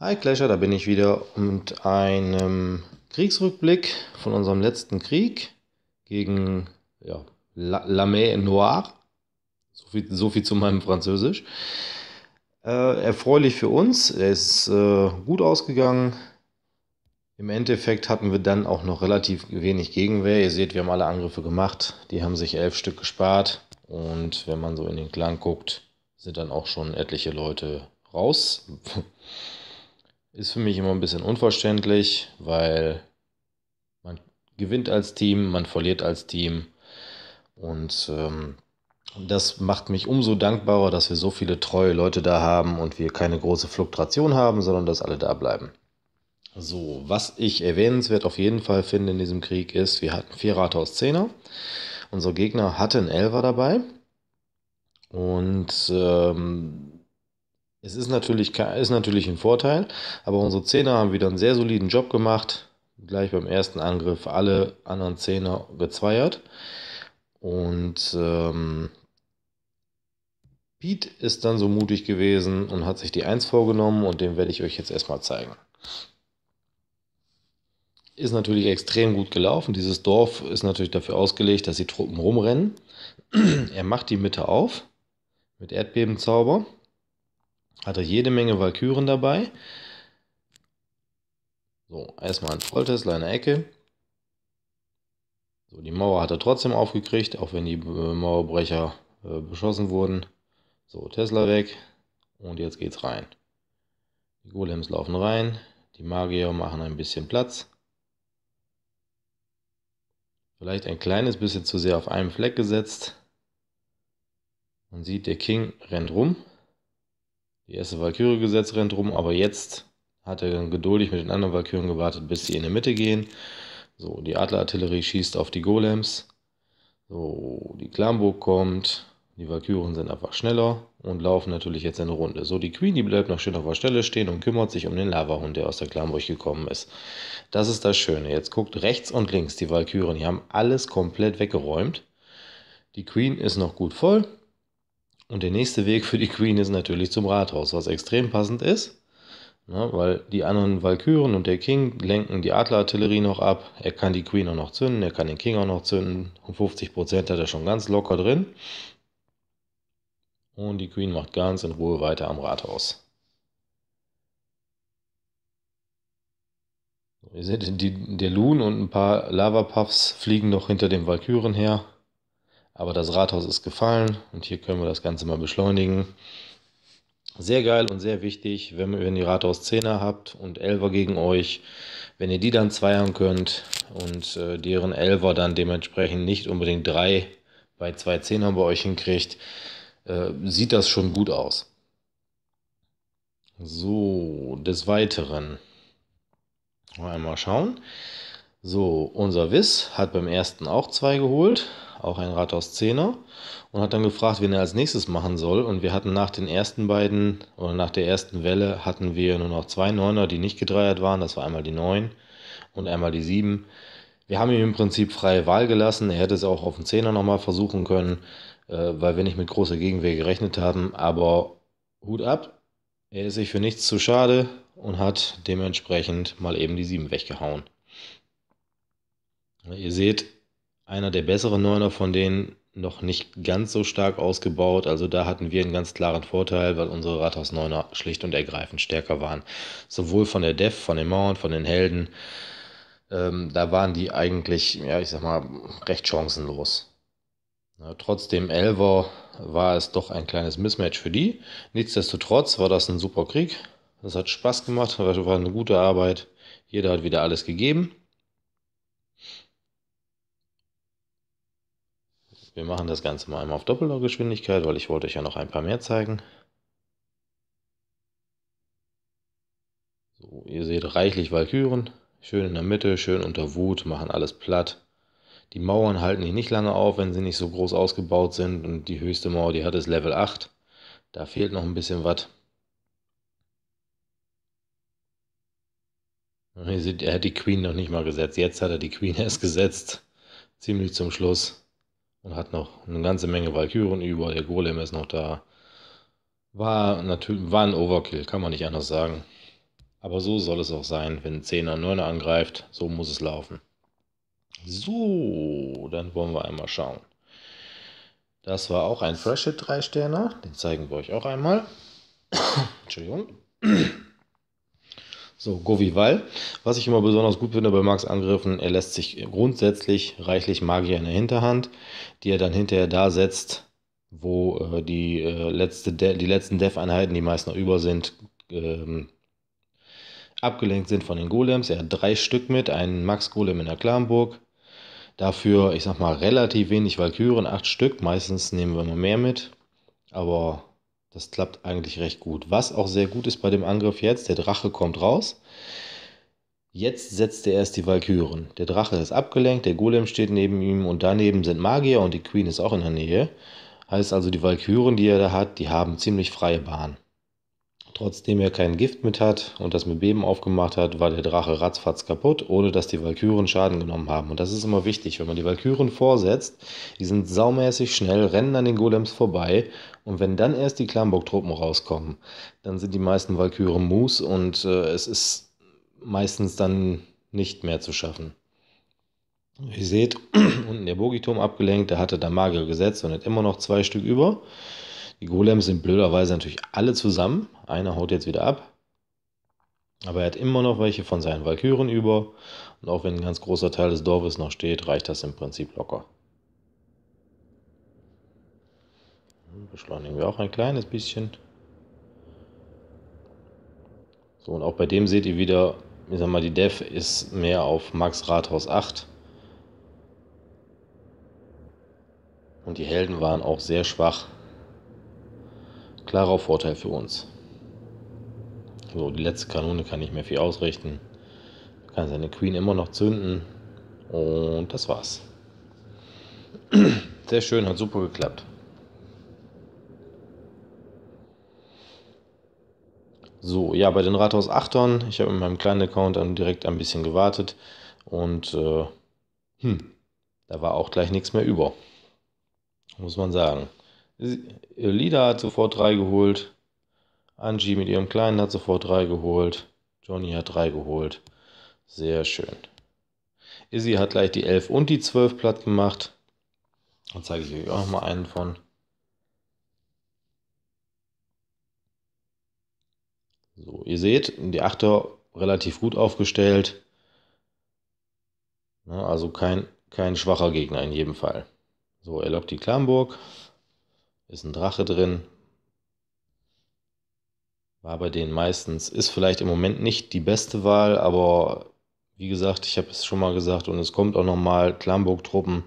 Hi Clasher, da bin ich wieder mit einem Kriegsrückblick von unserem letzten Krieg gegen ja, L'Armée Noire. So viel, so viel, zu meinem Französisch. Äh, erfreulich für uns, er ist äh, gut ausgegangen. Im Endeffekt hatten wir dann auch noch relativ wenig Gegenwehr. Ihr seht, wir haben alle Angriffe gemacht. Die haben sich elf Stück gespart. Und wenn man so in den Klang guckt, sind dann auch schon etliche Leute raus. Ist für mich immer ein bisschen unverständlich, weil man gewinnt als Team, man verliert als Team. Und ähm, das macht mich umso dankbarer, dass wir so viele treue Leute da haben und wir keine große Fluktuation haben, sondern dass alle da bleiben. So, was ich erwähnenswert auf jeden Fall finde in diesem Krieg ist, wir hatten vier Rathaus Zehner. Unser Gegner hatte einen Elfer dabei. Und ähm, es ist natürlich, ist natürlich ein Vorteil, aber unsere Zehner haben wieder einen sehr soliden Job gemacht. Gleich beim ersten Angriff alle anderen Zehner gezweiert. Und ähm, Pete ist dann so mutig gewesen und hat sich die 1 vorgenommen und den werde ich euch jetzt erstmal zeigen. Ist natürlich extrem gut gelaufen. Dieses Dorf ist natürlich dafür ausgelegt, dass die Truppen rumrennen. er macht die Mitte auf mit Erdbebenzauber hatte jede Menge Valkyren dabei. So, erstmal ein in der Ecke. So, die Mauer hat er trotzdem aufgekriegt, auch wenn die äh, Mauerbrecher äh, beschossen wurden. So, Tesla weg. Und jetzt geht's rein. Die Golems laufen rein. Die Magier machen ein bisschen Platz. Vielleicht ein kleines bisschen zu sehr auf einem Fleck gesetzt. Man sieht, der King rennt rum die erste Valkyrie-Gesetz rennt rum, aber jetzt hat er geduldig mit den anderen Valkyren gewartet, bis sie in die Mitte gehen. So, die Adlerartillerie schießt auf die Golems. So, die Klamburg kommt. Die Valkyren sind einfach schneller und laufen natürlich jetzt eine Runde. So, die Queen, die bleibt noch schön auf der Stelle stehen und kümmert sich um den Lavahund, der aus der Klamburg gekommen ist. Das ist das Schöne. Jetzt guckt rechts und links die Valkyren. Die haben alles komplett weggeräumt. Die Queen ist noch gut voll. Und der nächste Weg für die Queen ist natürlich zum Rathaus, was extrem passend ist, ne, weil die anderen Valkyren und der King lenken die Adlerartillerie noch ab. Er kann die Queen auch noch zünden, er kann den King auch noch zünden. Um 50% hat er schon ganz locker drin. Und die Queen macht ganz in Ruhe weiter am Rathaus. Ihr seht, die, der Loon und ein paar Lava Puffs fliegen noch hinter den Valkyren her. Aber das Rathaus ist gefallen und hier können wir das Ganze mal beschleunigen. Sehr geil und sehr wichtig, wenn, wenn ihr Rathaus 10er habt und 11er gegen euch, wenn ihr die dann zweiern könnt und äh, deren 11er dann dementsprechend nicht unbedingt 3 bei 2 Zehnern bei euch hinkriegt, äh, sieht das schon gut aus. So, des Weiteren. Mal einmal schauen. So, unser Wiss hat beim ersten auch 2 geholt auch ein 10er, und hat dann gefragt, wen er als nächstes machen soll. Und wir hatten nach den ersten beiden oder nach der ersten Welle hatten wir nur noch zwei Neuner, die nicht gedreiert waren. Das war einmal die 9 und einmal die 7. Wir haben ihm im Prinzip freie Wahl gelassen. Er hätte es auch auf den Zehner nochmal versuchen können, äh, weil wir nicht mit großer Gegenwehr gerechnet haben. Aber Hut ab, er ist sich für nichts zu schade und hat dementsprechend mal eben die 7 weggehauen. Ihr seht, einer der besseren Neuner von denen, noch nicht ganz so stark ausgebaut. Also da hatten wir einen ganz klaren Vorteil, weil unsere Rathaus Neuner schlicht und ergreifend stärker waren. Sowohl von der Def, von den Mauern, von den Helden. Ähm, da waren die eigentlich, ja, ich sag mal, recht chancenlos. Ja, trotzdem Elver war es doch ein kleines Mismatch für die. Nichtsdestotrotz war das ein super Krieg. Das hat Spaß gemacht, war eine gute Arbeit. Jeder hat wieder alles gegeben. Wir machen das Ganze mal einmal auf Geschwindigkeit, weil ich wollte euch ja noch ein paar mehr zeigen. So, ihr seht reichlich Valkyren, schön in der Mitte, schön unter Wut, machen alles platt. Die Mauern halten hier nicht lange auf, wenn sie nicht so groß ausgebaut sind und die höchste Mauer, die hat es Level 8. Da fehlt noch ein bisschen was. Ihr seht, er hat die Queen noch nicht mal gesetzt. Jetzt hat er die Queen erst gesetzt. Ziemlich zum Schluss. Man hat noch eine ganze Menge Valkyren über, der Golem ist noch da. War natürlich war ein Overkill, kann man nicht anders sagen. Aber so soll es auch sein, wenn ein 10er 9er angreift, so muss es laufen. So, dann wollen wir einmal schauen. Das war auch ein Fresh Hit 3 Sterner, den zeigen wir euch auch einmal. Entschuldigung. So, Govi Wall. Was ich immer besonders gut finde bei Marks Angriffen, er lässt sich grundsätzlich reichlich Magier in der Hinterhand, die er dann hinterher da setzt, wo äh, die, äh, letzte die letzten Dev-Einheiten, die meist noch über sind, ähm, abgelenkt sind von den Golems. Er hat drei Stück mit, einen Max-Golem in der Klamburg. Dafür, ich sag mal, relativ wenig Valkyren, acht Stück. Meistens nehmen wir immer mehr mit. Aber das klappt eigentlich recht gut. Was auch sehr gut ist bei dem Angriff jetzt, der Drache kommt raus. Jetzt setzt er erst die Valkyren. Der Drache ist abgelenkt, der Golem steht neben ihm und daneben sind Magier und die Queen ist auch in der Nähe. Heißt also, die Valkyren, die er da hat, die haben ziemlich freie Bahn. Trotzdem er kein Gift mit hat und das mit Beben aufgemacht hat, war der Drache ratzfatz kaputt, ohne dass die Valkyren Schaden genommen haben. Und das ist immer wichtig, wenn man die Valkyren vorsetzt, die sind saumäßig schnell, rennen an den Golems vorbei und wenn dann erst die Klamburg-Truppen rauskommen, dann sind die meisten Valkyren Moos und äh, es ist meistens dann nicht mehr zu schaffen. Ihr seht, unten der Bogiturm abgelenkt, der hatte da Magier gesetzt und hat immer noch zwei Stück über. Die Golems sind blöderweise natürlich alle zusammen. Einer haut jetzt wieder ab. Aber er hat immer noch welche von seinen Valkyren über. Und auch wenn ein ganz großer Teil des Dorfes noch steht, reicht das im Prinzip locker. Hm, beschleunigen wir auch ein kleines bisschen. So, und auch bei dem seht ihr wieder, ich sag mal, die Dev ist mehr auf Max Rathaus 8. Und die Helden waren auch sehr schwach. Klarer Vorteil für uns. So, die letzte Kanone kann nicht mehr viel ausrichten. kann seine Queen immer noch zünden. Und das war's. Sehr schön, hat super geklappt. So, ja, bei den Rathaus Achtern, ich habe mit meinem kleinen Account dann direkt ein bisschen gewartet und äh, hm, da war auch gleich nichts mehr über. Muss man sagen. Lida hat sofort drei geholt. Angie mit ihrem Kleinen hat sofort drei geholt. Johnny hat drei geholt. Sehr schön. Izzy hat gleich die 11 und die 12 platt gemacht. Dann zeige ich euch auch mal einen von. So, ihr seht, die 8er relativ gut aufgestellt. Ne, also kein, kein schwacher Gegner in jedem Fall. So, er lockt die Klamburg ist ein Drache drin. War bei denen meistens, ist vielleicht im Moment nicht die beste Wahl, aber wie gesagt, ich habe es schon mal gesagt und es kommt auch nochmal, Klamburg-Truppen,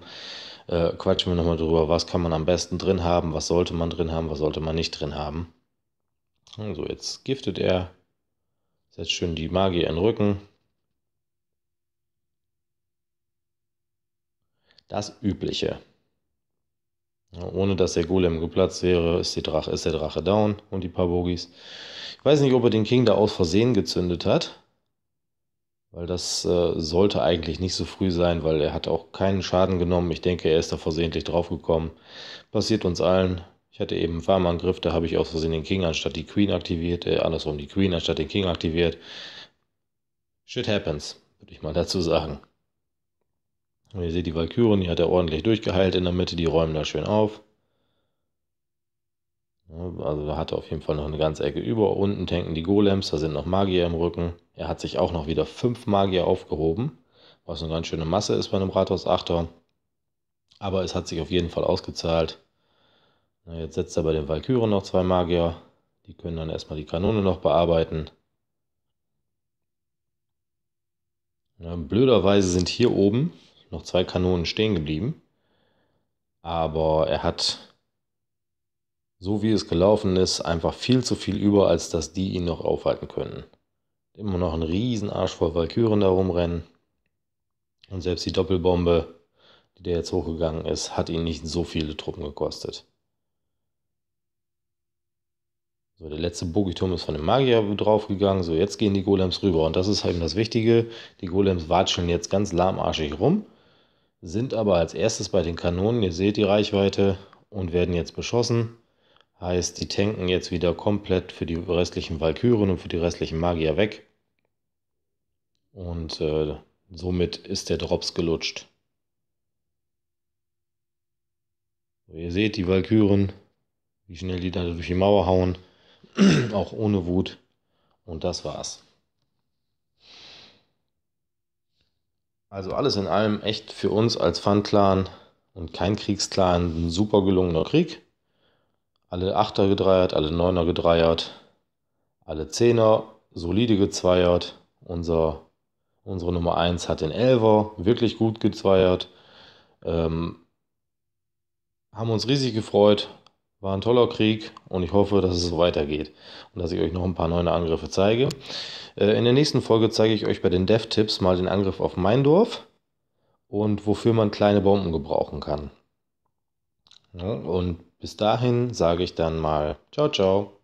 äh, quatschen wir nochmal drüber, was kann man am besten drin haben, was sollte man drin haben, was sollte man nicht drin haben. So, jetzt giftet er, setzt schön die Magie in den Rücken. Das Übliche. Ohne dass der Golem geplatzt wäre, ist, die Drache, ist der Drache down und die paar Bogies. Ich weiß nicht, ob er den King da aus Versehen gezündet hat. Weil das äh, sollte eigentlich nicht so früh sein, weil er hat auch keinen Schaden genommen. Ich denke, er ist da versehentlich draufgekommen. Passiert uns allen. Ich hatte eben einen Farmangriff, da habe ich aus Versehen den King anstatt die Queen aktiviert. Äh, andersrum, die Queen anstatt den King aktiviert. Shit happens, würde ich mal dazu sagen. Und ihr seht die Valkyren, die hat er ordentlich durchgeheilt in der Mitte, die räumen da schön auf. Also da hat er auf jeden Fall noch eine ganze Ecke über. Unten tanken die Golems, da sind noch Magier im Rücken. Er hat sich auch noch wieder fünf Magier aufgehoben, was eine ganz schöne Masse ist bei einem Rathaus-Achter. Aber es hat sich auf jeden Fall ausgezahlt. Jetzt setzt er bei den Valkyren noch zwei Magier. Die können dann erstmal die Kanone noch bearbeiten. blöderweise sind hier oben noch zwei Kanonen stehen geblieben. Aber er hat, so wie es gelaufen ist, einfach viel zu viel über, als dass die ihn noch aufhalten können. Immer noch ein riesen Arsch voll Valkyren da rumrennen. Und selbst die Doppelbombe, die der jetzt hochgegangen ist, hat ihn nicht so viele Truppen gekostet. So, der letzte Bogiturm ist von dem Magier draufgegangen. So, jetzt gehen die Golems rüber. Und das ist eben das Wichtige. Die Golems watscheln jetzt ganz lahmarschig rum sind aber als erstes bei den Kanonen, ihr seht die Reichweite, und werden jetzt beschossen. Heißt, die tanken jetzt wieder komplett für die restlichen Valkyren und für die restlichen Magier weg. Und äh, somit ist der Drops gelutscht. So, ihr seht die Valkyren, wie schnell die da durch die Mauer hauen, auch ohne Wut. Und das war's. Also alles in allem echt für uns als Fun-Clan und kein Kriegsklan ein super gelungener Krieg. Alle Achter gedreiert, alle Neuner gedreiert, alle Zehner solide gezweiert. Unser, unsere Nummer 1 hat den Elver wirklich gut gezweiert. Ähm, haben uns riesig gefreut, war ein toller Krieg und ich hoffe, dass es so weitergeht und dass ich euch noch ein paar neue Angriffe zeige. Äh, in der nächsten Folge zeige ich euch bei den Dev-Tipps mal den Angriff auf mein Dorf und wofür man kleine Bomben gebrauchen kann. Und bis dahin sage ich dann mal ciao, ciao.